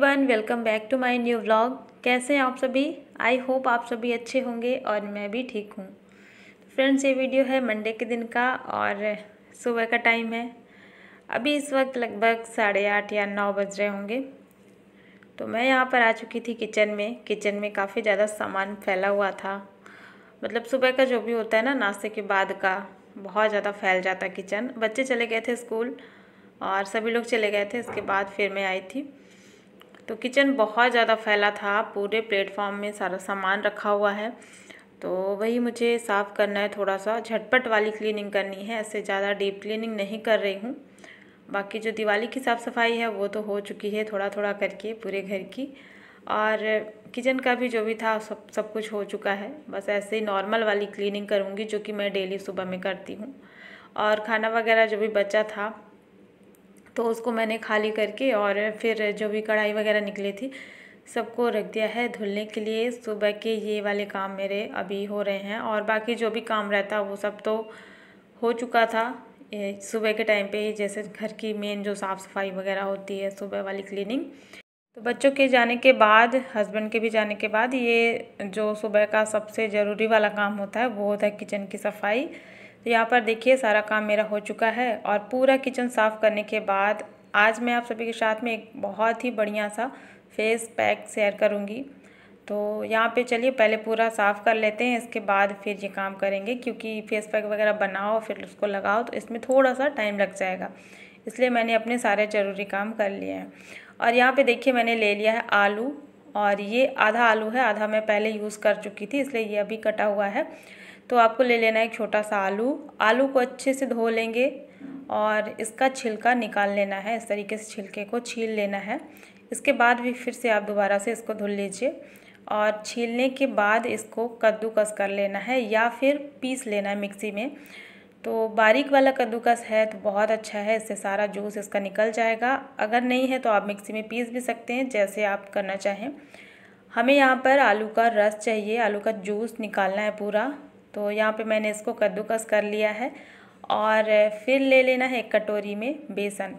everyone welcome back to my new vlog कैसे हैं आप सभी आई होप आप सभी अच्छे होंगे और मैं भी ठीक हूँ फ्रेंड्स ये वीडियो है मंडे के दिन का और सुबह का टाइम है अभी इस वक्त लगभग साढ़े आठ या नौ बज रहे होंगे तो मैं यहाँ पर आ चुकी थी किचन में किचन में काफ़ी ज़्यादा सामान फैला हुआ था मतलब सुबह का जो भी होता है ना नाश्ते के बाद का बहुत ज़्यादा फैल जाता किचन बच्चे चले गए थे स्कूल और सभी लोग चले गए थे इसके बाद फिर मैं आई थी तो किचन बहुत ज़्यादा फैला था पूरे प्लेटफॉर्म में सारा सामान रखा हुआ है तो वही मुझे साफ़ करना है थोड़ा सा झटपट वाली क्लीनिंग करनी है ऐसे ज़्यादा डीप क्लीनिंग नहीं कर रही हूँ बाकी जो दिवाली की साफ़ सफाई है वो तो हो चुकी है थोड़ा थोड़ा करके पूरे घर की और किचन का भी जो भी था सब सब कुछ हो चुका है बस ऐसे ही नॉर्मल वाली क्लीनिंग करूँगी जो कि मैं डेली सुबह में करती हूँ और खाना वगैरह जो भी बचा था तो उसको मैंने खाली करके और फिर जो भी कढ़ाई वगैरह निकली थी सबको रख दिया है धुलने के लिए सुबह के ये वाले काम मेरे अभी हो रहे हैं और बाकी जो भी काम रहता वो सब तो हो चुका था सुबह के टाइम पे ही जैसे घर की मेन जो साफ़ सफाई वगैरह होती है सुबह वाली क्लीनिंग तो बच्चों के जाने के बाद हस्बैंड के भी जाने के बाद ये जो सुबह का सबसे ज़रूरी वाला काम होता है वो होता है किचन की सफाई तो यहाँ पर देखिए सारा काम मेरा हो चुका है और पूरा किचन साफ़ करने के बाद आज मैं आप सभी के साथ में एक बहुत ही बढ़िया सा फेस पैक शेयर करूँगी तो यहाँ पे चलिए पहले पूरा साफ़ कर लेते हैं इसके बाद फिर ये काम करेंगे क्योंकि फेस पैक वगैरह बनाओ फिर उसको लगाओ तो इसमें थोड़ा सा टाइम लग जाएगा इसलिए मैंने अपने सारे ज़रूरी काम कर लिए हैं और यहाँ पे देखिए मैंने ले लिया है आलू और ये आधा आलू है आधा मैं पहले यूज़ कर चुकी थी इसलिए ये अभी कटा हुआ है तो आपको ले लेना है एक छोटा सा आलू आलू को अच्छे से धो लेंगे और इसका छिलका निकाल लेना है इस तरीके से छिलके को छील लेना है इसके बाद भी फिर से आप दोबारा से इसको धुल लीजिए और छीलने के बाद इसको कद्दूकस कर लेना है या फिर पीस लेना है मिक्सी में तो बारीक वाला कद्दूकस है तो बहुत अच्छा है इससे सारा जूस इसका निकल जाएगा अगर नहीं है तो आप मिक्सी में पीस भी सकते हैं जैसे आप करना चाहें हमें यहाँ पर आलू का रस चाहिए आलू का जूस निकालना है पूरा तो यहाँ पे मैंने इसको कद्दूकस कर लिया है और फिर ले लेना है एक कटोरी में बेसन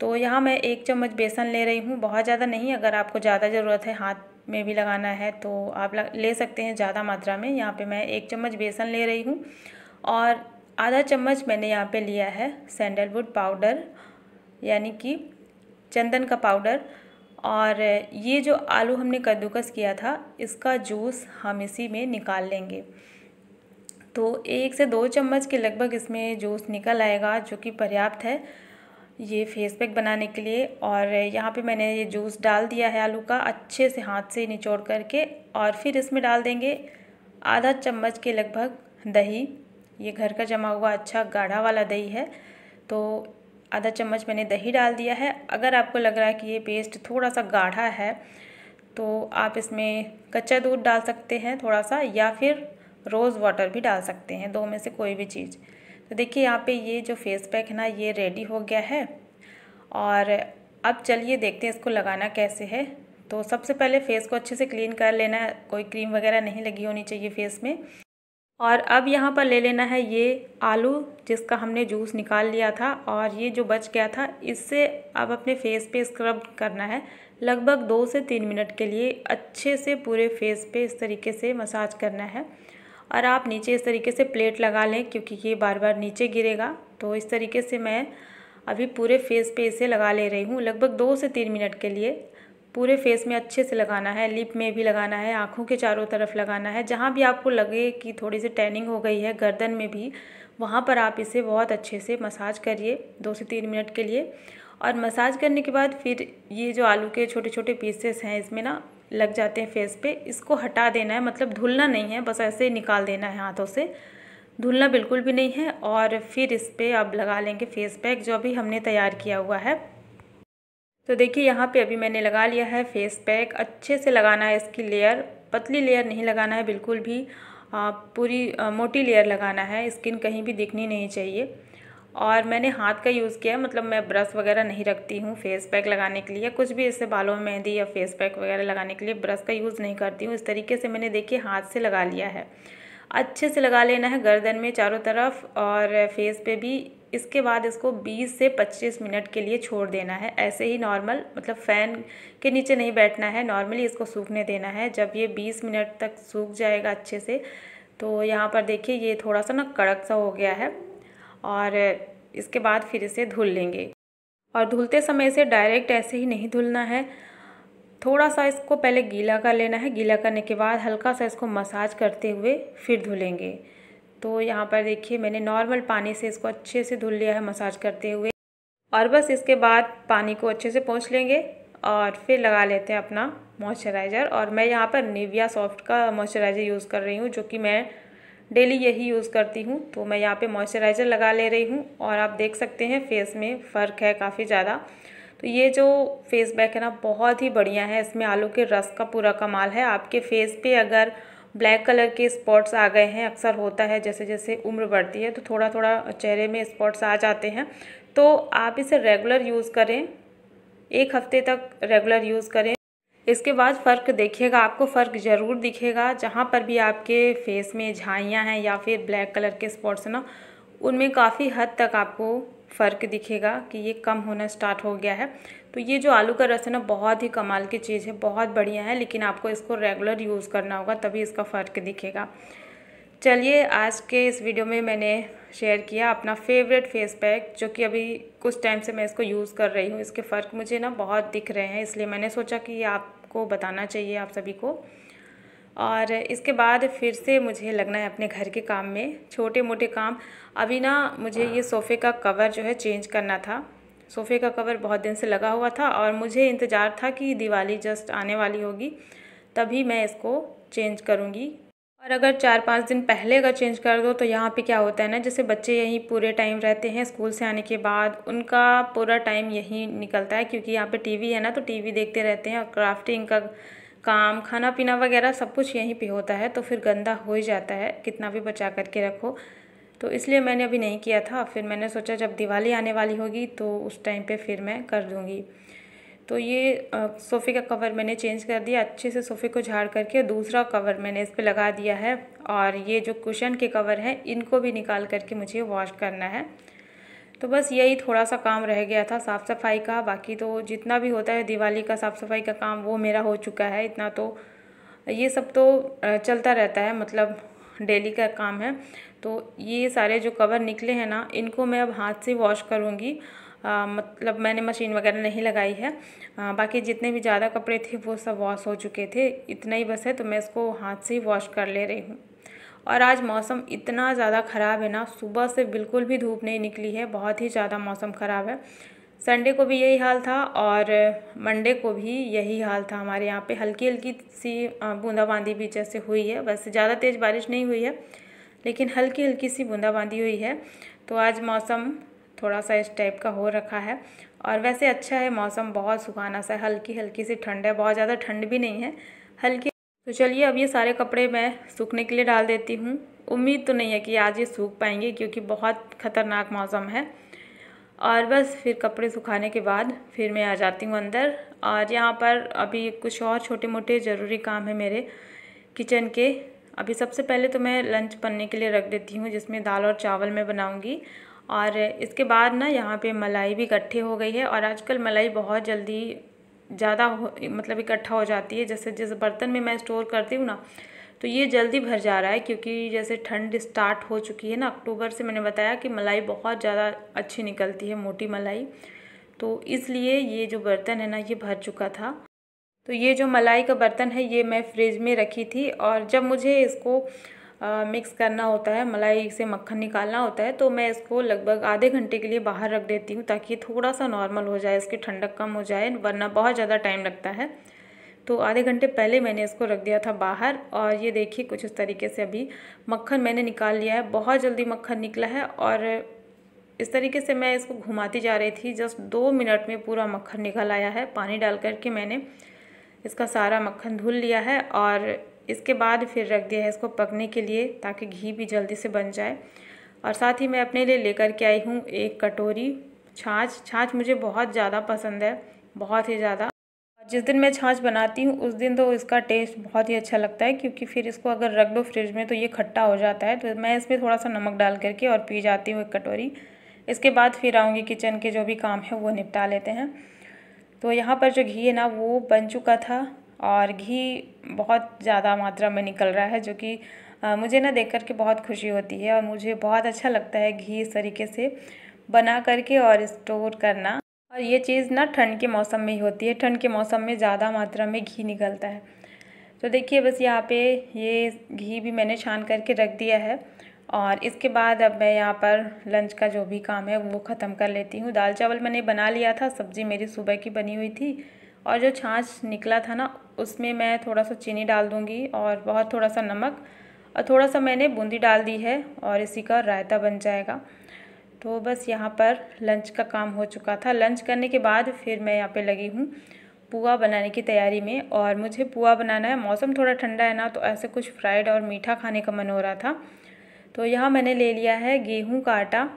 तो यहाँ मैं एक चम्मच बेसन ले रही हूँ बहुत ज़्यादा नहीं अगर आपको ज़्यादा ज़रूरत है हाथ में भी लगाना है तो आप ले सकते हैं ज़्यादा मात्रा में यहाँ पे मैं एक चम्मच बेसन ले रही हूँ और आधा चम्मच मैंने यहाँ पे लिया है सैंडलवुड पाउडर यानी कि चंदन का पाउडर और ये जो आलू हमने कद्दूकस किया था इसका जूस हम इसी में निकाल लेंगे तो एक से दो चम्मच के लगभग इसमें जूस निकल आएगा जो कि पर्याप्त है ये फेस पैक बनाने के लिए और यहाँ पे मैंने ये जूस डाल दिया है आलू का अच्छे से हाथ से निचोड़ करके और फिर इसमें डाल देंगे आधा चम्मच के लगभग दही ये घर का जमा हुआ अच्छा गाढ़ा वाला दही है तो आधा चम्मच मैंने दही डाल दिया है अगर आपको लग रहा है कि ये पेस्ट थोड़ा सा गाढ़ा है तो आप इसमें कच्चा दूध डाल सकते हैं थोड़ा सा या फिर रोज़ वाटर भी डाल सकते हैं दो में से कोई भी चीज़ तो देखिए यहाँ पे ये जो फेस पैक है ना ये रेडी हो गया है और अब चलिए देखते हैं इसको लगाना कैसे है तो सबसे पहले फेस को अच्छे से क्लीन कर लेना है कोई क्रीम वगैरह नहीं लगी होनी चाहिए फेस में और अब यहाँ पर ले लेना है ये आलू जिसका हमने जूस निकाल लिया था और ये जो बच गया था इससे अब अपने फेस पे स्क्रब करना है लगभग दो से तीन मिनट के लिए अच्छे से पूरे फेस पे इस तरीके से मसाज करना है और आप नीचे इस तरीके से प्लेट लगा लें क्योंकि ये बार बार नीचे गिरेगा तो इस तरीके से मैं अभी पूरे फेस पे इसे लगा ले रही हूँ लगभग दो से तीन मिनट के लिए पूरे फेस में अच्छे से लगाना है लिप में भी लगाना है आँखों के चारों तरफ लगाना है जहाँ भी आपको लगे कि थोड़ी सी टैनिंग हो गई है गर्दन में भी वहाँ पर आप इसे बहुत अच्छे से मसाज करिए दो से तीन मिनट के लिए और मसाज करने के बाद फिर ये जो आलू के छोटे छोटे पीसेस हैं इसमें ना लग जाते हैं फेस पे इसको हटा देना है मतलब धुलना नहीं है बस ऐसे निकाल देना है हाथों से धुलना बिल्कुल भी नहीं है और फिर इस पर आप लगा लेंगे फेस पैक जो अभी हमने तैयार किया हुआ है तो देखिए यहाँ पे अभी मैंने लगा लिया है फेस पैक अच्छे से लगाना है इसकी लेयर पतली लेयर नहीं लगाना है बिल्कुल भी पूरी मोटी लेयर लगाना है स्किन कहीं भी दिखनी नहीं चाहिए और मैंने हाथ का यूज़ किया है मतलब मैं ब्रश वगैरह नहीं रखती हूँ फेस पैक लगाने के लिए कुछ भी इससे बालों में मेहंदी या फेस पैक वगैरह लगाने के लिए ब्रश का यूज़ नहीं करती हूँ इस तरीके से मैंने देखिए हाथ से लगा लिया है अच्छे से लगा लेना है गर्दन में चारों तरफ और फेस पे भी इसके बाद इसको 20 से 25 मिनट के लिए छोड़ देना है ऐसे ही नॉर्मल मतलब फ़ैन के नीचे नहीं बैठना है नॉर्मली इसको सूखने देना है जब ये 20 मिनट तक सूख जाएगा अच्छे से तो यहाँ पर देखिए ये थोड़ा सा ना कड़क सा हो गया है और इसके बाद फिर इसे धुल लेंगे और धुलते समय इसे डायरेक्ट ऐसे ही नहीं धुलना है थोड़ा सा इसको पहले गीला कर लेना है गीला करने के बाद हल्का सा इसको मसाज करते हुए फिर धुलेंगे तो यहाँ पर देखिए मैंने नॉर्मल पानी से इसको अच्छे से धुल लिया है मसाज करते हुए और बस इसके बाद पानी को अच्छे से पहुँच लेंगे और फिर लगा लेते हैं अपना मॉइस्चराइज़र और मैं यहाँ पर निविया सॉफ्ट का मॉइस्चराइज़र यूज़ कर रही हूँ जो कि मैं डेली यही यूज़ करती हूँ तो मैं यहाँ पे मॉइस्चराइज़र लगा ले रही हूँ और आप देख सकते हैं फेस में फ़र्क है काफ़ी ज़्यादा तो ये जो फेस बैक है ना बहुत ही बढ़िया है इसमें आलू के रस का पूरा कमाल है आपके फेस पे अगर ब्लैक कलर के स्पॉट्स आ गए हैं अक्सर होता है जैसे जैसे उम्र बढ़ती है तो थोड़ा थोड़ा चेहरे में स्पॉट्स आ जाते हैं तो आप इसे रेगुलर यूज़ करें एक हफ्ते तक रेगुलर यूज़ करें इसके बाद फ़र्क देखिएगा आपको फ़र्क ज़रूर दिखेगा जहाँ पर भी आपके फेस में झाइयाँ हैं या फिर ब्लैक कलर के स्पॉट्स ना उनमें काफ़ी हद तक आपको फ़र्क दिखेगा कि ये कम होना स्टार्ट हो गया है तो ये जो आलू का रस है ना बहुत ही कमाल की चीज़ है बहुत बढ़िया है लेकिन आपको इसको रेगुलर यूज़ करना होगा तभी इसका फ़र्क दिखेगा चलिए आज के इस वीडियो में मैंने शेयर किया अपना फेवरेट फेस पैक जो कि अभी कुछ टाइम से मैं इसको यूज़ कर रही हूँ इसके फ़र्क मुझे ना बहुत दिख रहे हैं इसलिए मैंने सोचा कि आप को बताना चाहिए आप सभी को और इसके बाद फिर से मुझे लगना है अपने घर के काम में छोटे मोटे काम अभी ना मुझे ये सोफ़े का कवर जो है चेंज करना था सोफ़े का कवर बहुत दिन से लगा हुआ था और मुझे इंतज़ार था कि दिवाली जस्ट आने वाली होगी तभी मैं इसको चेंज करूँगी और अगर चार पाँच दिन पहले अगर चेंज कर दो तो यहाँ पे क्या होता है ना जैसे बच्चे यहीं पूरे टाइम रहते हैं स्कूल से आने के बाद उनका पूरा टाइम यहीं निकलता है क्योंकि यहाँ पे टीवी है ना तो टीवी देखते रहते हैं और क्राफ्टिंग का काम खाना पीना वगैरह सब कुछ यहीं पे होता है तो फिर गंदा हो ही जाता है कितना भी बचा करके रखो तो इसलिए मैंने अभी नहीं किया था फिर मैंने सोचा जब दिवाली आने वाली होगी तो उस टाइम पर फिर मैं कर दूँगी तो ये सोफ़े का कवर मैंने चेंज कर दिया अच्छे से सोफ़े को झाड़ करके दूसरा कवर मैंने इस पर लगा दिया है और ये जो कुशन के कवर हैं इनको भी निकाल करके मुझे वॉश करना है तो बस यही थोड़ा सा काम रह गया था साफ़ सफाई का बाकी तो जितना भी होता है दिवाली का साफ़ सफाई का काम वो मेरा हो चुका है इतना तो ये सब तो चलता रहता है मतलब डेली का काम है तो ये सारे जो कवर निकले हैं ना इनको मैं अब हाथ से वॉश करूँगी आ, मतलब मैंने मशीन वगैरह नहीं लगाई है आ, बाकी जितने भी ज़्यादा कपड़े थे वो सब वॉश हो चुके थे इतना ही बस है तो मैं इसको हाथ से ही वॉश कर ले रही हूँ और आज मौसम इतना ज़्यादा ख़राब है ना सुबह से बिल्कुल भी धूप नहीं निकली है बहुत ही ज़्यादा मौसम ख़राब है संडे को भी यही हाल था और मंडे को भी यही हाल था हमारे यहाँ पे हल्की हल्की सी बूंदाबांदी भी जैसे हुई है वैसे ज़्यादा तेज़ बारिश नहीं हुई है लेकिन हल्की हल्की सी बूंदाबांदी हुई है तो आज मौसम थोड़ा सा इस टाइप का हो रखा है और वैसे अच्छा है मौसम बहुत सुखाना सा है हल्की हल्की सी ठंड है बहुत ज़्यादा ठंड भी नहीं है हल्की तो चलिए अब ये सारे कपड़े मैं सूखने के लिए डाल देती हूँ उम्मीद तो नहीं है कि आज ये सूख पाएंगे क्योंकि बहुत ख़तरनाक मौसम है और बस फिर कपड़े सुखाने के बाद फिर मैं आ जाती हूँ अंदर और यहाँ पर अभी कुछ और छोटे मोटे ज़रूरी काम है मेरे किचन के अभी सबसे पहले तो मैं लंच बनने के लिए रख देती हूँ जिसमें दाल और चावल मैं बनाऊँगी और इसके बाद ना यहाँ पे मलाई भी इकट्ठे हो गई है और आजकल मलाई बहुत जल्दी ज़्यादा मतलब इकट्ठा हो जाती है जैसे जिस बर्तन में मैं स्टोर करती हूँ ना तो ये जल्दी भर जा रहा है क्योंकि जैसे ठंड स्टार्ट हो चुकी है ना अक्टूबर से मैंने बताया कि मलाई बहुत ज़्यादा अच्छी निकलती है मोटी मलाई तो इसलिए ये जो बर्तन है ना ये भर चुका था तो ये जो मलाई का बर्तन है ये मैं फ्रिज में रखी थी और जब मुझे इसको मिक्स करना होता है मलाई से मक्खन निकालना होता है तो मैं इसको लगभग आधे घंटे के लिए बाहर रख देती हूँ ताकि थोड़ा सा नॉर्मल हो जाए इसकी ठंडक कम हो जाए वरना बहुत ज़्यादा टाइम लगता है तो आधे घंटे पहले मैंने इसको रख दिया था बाहर और ये देखिए कुछ इस तरीके से अभी मक्खन मैंने निकाल लिया है बहुत जल्दी मक्खन निकला है और इस तरीके से मैं इसको घुमाती जा रही थी जस्ट दो मिनट में पूरा मक्खन निकल आया है पानी डाल करके मैंने इसका सारा मक्खन धुल लिया है और इसके बाद फिर रख दिया है इसको पकने के लिए ताकि घी भी जल्दी से बन जाए और साथ ही मैं अपने लिए लेकर के आई हूँ एक कटोरी छाछ छाछ मुझे बहुत ज़्यादा पसंद है बहुत ही ज़्यादा जिस दिन मैं छाछ बनाती हूँ उस दिन तो इसका टेस्ट बहुत ही अच्छा लगता है क्योंकि फिर इसको अगर रख दो फ्रिज में तो ये खट्टा हो जाता है तो मैं इसमें थोड़ा सा नमक डाल करके और पी जाती हूँ एक कटोरी इसके बाद फिर आऊँगी किचन के जो भी काम है वो निपटा लेते हैं तो यहाँ पर जो घी है ना वो बन चुका था और घी बहुत ज़्यादा मात्रा में निकल रहा है जो कि मुझे ना देख कर के बहुत खुशी होती है और मुझे बहुत अच्छा लगता है घी इस तरीके से बना करके और स्टोर करना और ये चीज़ ना ठंड के मौसम में ही होती है ठंड के मौसम में ज़्यादा मात्रा में घी निकलता है तो देखिए बस यहाँ पे ये घी भी मैंने छान करके रख दिया है और इसके बाद अब मैं यहाँ पर लंच का जो भी काम है वो ख़त्म कर लेती हूँ दाल चावल मैंने बना लिया था सब्ज़ी मेरी सुबह की बनी हुई थी और जो छाछ निकला था ना उसमें मैं थोड़ा सा चीनी डाल दूँगी और बहुत थोड़ा सा नमक और थोड़ा सा मैंने बूंदी डाल दी है और इसी का रायता बन जाएगा तो बस यहाँ पर लंच का काम हो चुका था लंच करने के बाद फिर मैं यहाँ पे लगी हूँ पुआ बनाने की तैयारी में और मुझे पुआ बनाना है मौसम थोड़ा ठंडा है ना तो ऐसे कुछ फ्राइड और मीठा खाने का मन हो रहा था तो यहाँ मैंने ले लिया है गेहूँ का आटा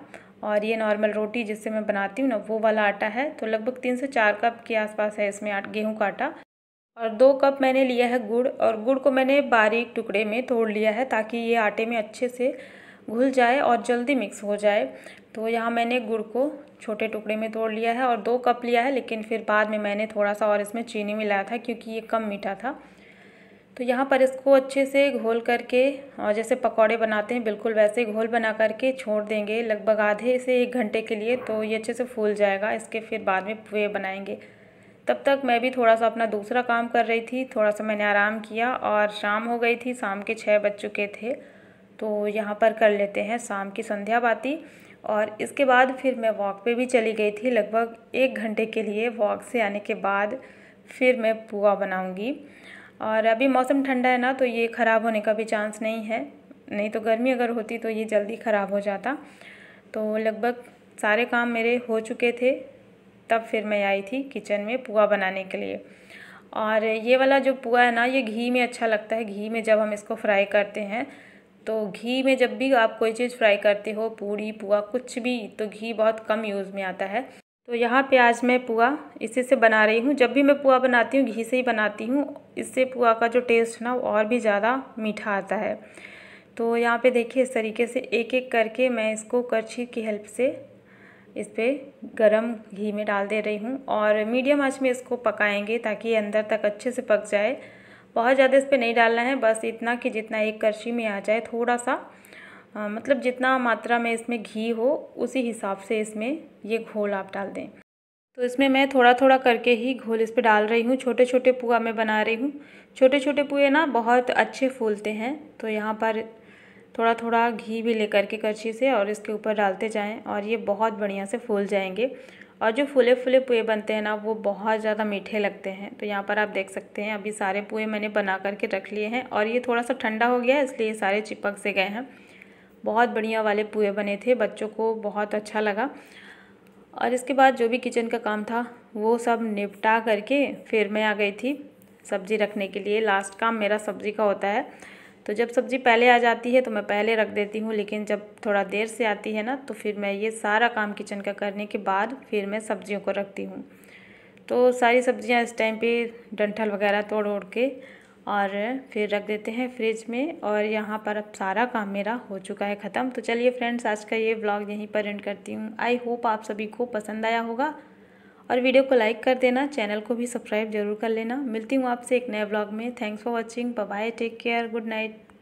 और ये नॉर्मल रोटी जिससे मैं बनाती हूँ ना वो वाला आटा है तो लगभग तीन से चार कप के आसपास है इसमें गेहूँ का आटा और दो कप मैंने लिया है गुड़ और गुड़ को मैंने बारीक टुकड़े में तोड़ लिया है ताकि ये आटे में अच्छे से घुल जाए और जल्दी मिक्स हो जाए तो यहाँ मैंने गुड़ को छोटे टुकड़े में तोड़ लिया है और दो कप लिया है लेकिन फिर बाद में मैंने थोड़ा सा और इसमें चीनी मिलाया था क्योंकि ये कम मीठा था तो यहाँ पर इसको अच्छे से घोल करके और जैसे पकौड़े बनाते हैं बिल्कुल वैसे घोल बना करके छोड़ देंगे लगभग आधे से एक घंटे के लिए तो ये अच्छे से फूल जाएगा इसके फिर बाद में पुए बनाएंगे तब तक मैं भी थोड़ा सा अपना दूसरा काम कर रही थी थोड़ा सा मैंने आराम किया और शाम हो गई थी शाम के छः बज चुके थे तो यहाँ पर कर लेते हैं शाम की संध्या बाती और इसके बाद फिर मैं वॉक पे भी चली गई थी लगभग एक घंटे के लिए वॉक से आने के बाद फिर मैं पुआ बनाऊँगी और अभी मौसम ठंडा है ना तो ये ख़राब होने का भी चांस नहीं है नहीं तो गर्मी अगर होती तो ये जल्दी ख़राब हो जाता तो लगभग सारे काम मेरे हो चुके थे तब फिर मैं आई थी किचन में पुआ बनाने के लिए और ये वाला जो पुआ है ना ये घी में अच्छा लगता है घी में जब हम इसको फ्राई करते हैं तो घी में जब भी आप कोई चीज़ फ्राई करते हो पूड़ी पुआ कुछ भी तो घी बहुत कम यूज़ में आता है तो यहाँ पे आज मैं पुआ इसी से बना रही हूँ जब भी मैं पुआ बनाती हूँ घी से ही बनाती हूँ इससे पुआ का जो टेस्ट ना वो और भी ज़्यादा मीठा आता है तो यहाँ पे देखिए इस तरीके से एक एक करके मैं इसको करछी की हेल्प से इस पर गर्म घी में डाल दे रही हूँ और मीडियम आँच में इसको पकाएंगे ताकि अंदर तक अच्छे से पक जाए बहुत ज़्यादा इस पर नहीं डालना है बस इतना कि जितना एक करछी में आ जाए थोड़ा सा आ, मतलब जितना मात्रा में इसमें घी हो उसी हिसाब से इसमें ये घोल आप डाल दें तो इसमें मैं थोड़ा थोड़ा करके ही घोल इस पर डाल रही हूँ छोटे छोटे पुआ मैं बना रही हूँ छोटे छोटे पुए ना बहुत अच्छे फूलते हैं तो यहाँ पर थोड़ा थोड़ा घी भी लेकर के करछी से और इसके ऊपर डालते जाएं और ये बहुत बढ़िया से फूल जाएंगे और जो फूले फूले पुए बनते हैं ना वो बहुत ज़्यादा मीठे लगते हैं तो यहाँ पर आप देख सकते हैं अभी सारे पुए मैंने बना करके रख लिए हैं और ये थोड़ा सा ठंडा हो गया इसलिए ये सारे चिपक से गए हैं बहुत बढ़िया वाले पुए बने थे बच्चों को बहुत अच्छा लगा और इसके बाद जो भी किचन का काम था वो सब निपटा करके फिर मैं आ गई थी सब्ज़ी रखने के लिए लास्ट काम मेरा सब्ज़ी का होता है तो जब सब्ज़ी पहले आ जाती है तो मैं पहले रख देती हूँ लेकिन जब थोड़ा देर से आती है ना तो फिर मैं ये सारा काम किचन का करने के बाद फिर मैं सब्ज़ियों को रखती हूँ तो सारी सब्ज़ियाँ इस टाइम पे डंठल वगैरह तोड़ ओड़ के और फिर रख देते हैं फ्रिज में और यहाँ पर अब सारा काम मेरा हो चुका है ख़त्म तो चलिए फ्रेंड्स आज का ये ब्लॉग यहीं पर एंड करती हूँ आई होप आप सभी को पसंद आया होगा और वीडियो को लाइक कर देना चैनल को भी सब्सक्राइब जरूर कर लेना मिलती हूँ आपसे एक नए ब्लॉग में thanks for watching bye take care good night